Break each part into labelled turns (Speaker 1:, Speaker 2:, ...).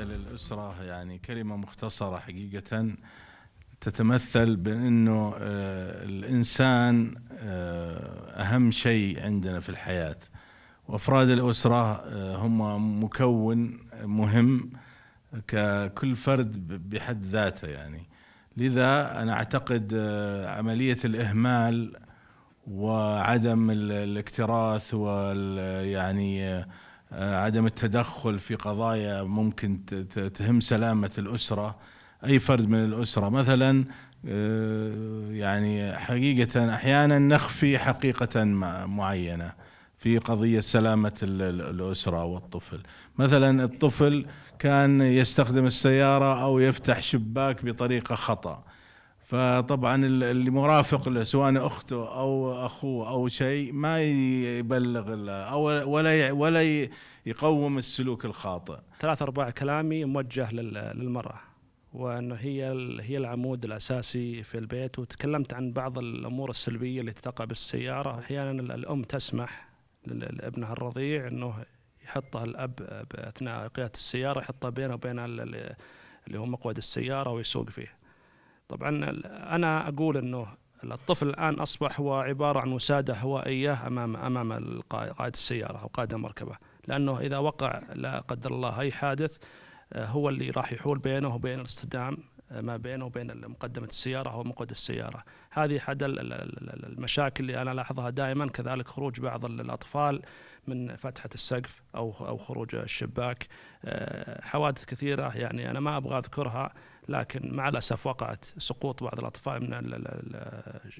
Speaker 1: العودة للأسرة يعني كلمة مختصرة حقيقة تتمثل بأنه آه، الإنسان آه، أهم شيء عندنا في الحياة وأفراد الأسرة آه، هم مكون مهم ككل فرد بحد ذاته يعني لذا أنا أعتقد عملية الإهمال وعدم الاكتراث ويعني يعني آه، عدم التدخل في قضايا ممكن تهم سلامة الأسرة أي فرد من الأسرة مثلا آه، يعني حقيقة أحيانا نخفي حقيقة معينة في قضية سلامة الأسرة والطفل مثلا الطفل كان يستخدم السيارة أو يفتح شباك بطريقة خطأ فطبعا اللي مرافق له سواء اخته او اخوه او شيء ما يبلغ او ولا ولا يقوم
Speaker 2: السلوك الخاطئ. ثلاث ارباع كلامي موجه للمراه وانه هي هي العمود الاساسي في البيت وتكلمت عن بعض الامور السلبيه اللي تتقع بالسياره احيانا الام تسمح لابنها الرضيع انه يحطها الاب اثناء قياده السياره يحطها بينه وبين اللي هو مقود السياره ويسوق فيه. طبعا انا اقول انه الطفل الان اصبح هو عباره عن وساده هوائيه امام امام قائد السياره او قائد المركبه لانه اذا وقع لا قدر الله اي حادث آه، هو اللي راح يحول بينه وبين الاصطدام آه، ما بينه وبين مقدمة السيارة أو مقود السيارة هذه أحد المشاكل اللي أنا ألاحظها دائما كذلك خروج بعض الأطفال من فتحه السقف او او خروج الشباك آه، حوادث كثيره يعني انا ما ابغى اذكرها لكن مع الاسف وقعت سقوط بعض الاطفال من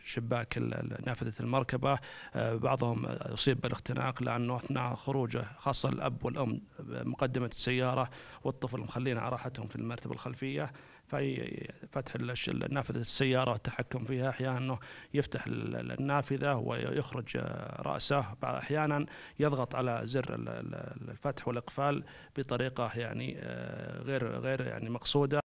Speaker 2: شباك نافذه المركبه آه، بعضهم اصيب بالاختناق لانه اثناء خروجه خاصه الاب والام مقدمه السياره والطفل مخلين على راحتهم في المرتبه الخلفيه في فتح نافذة السيارة والتحكم فيها أحيانا أنه يفتح النافذة ويخرج رأسه أحيانا يضغط اضغط على زر الفتح والاقفال بطريقه يعني آه، غير غير يعني مقصوده